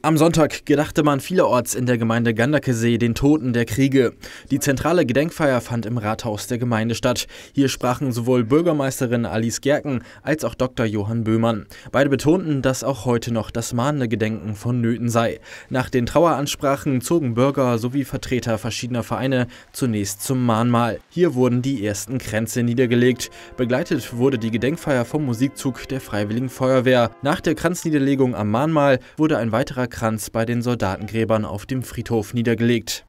Am Sonntag gedachte man vielerorts in der Gemeinde Ganderkesee den Toten der Kriege. Die zentrale Gedenkfeier fand im Rathaus der Gemeinde statt. Hier sprachen sowohl Bürgermeisterin Alice Gerken als auch Dr. Johann Böhmann. Beide betonten, dass auch heute noch das mahnende Gedenken vonnöten sei. Nach den Traueransprachen zogen Bürger sowie Vertreter verschiedener Vereine zunächst zum Mahnmal. Hier wurden die ersten Kränze niedergelegt. Begleitet wurde die Gedenkfeier vom Musikzug der Freiwilligen Feuerwehr. Nach der Kranzniederlegung am Mahnmal wurde ein weiterer Kranz bei den Soldatengräbern auf dem Friedhof niedergelegt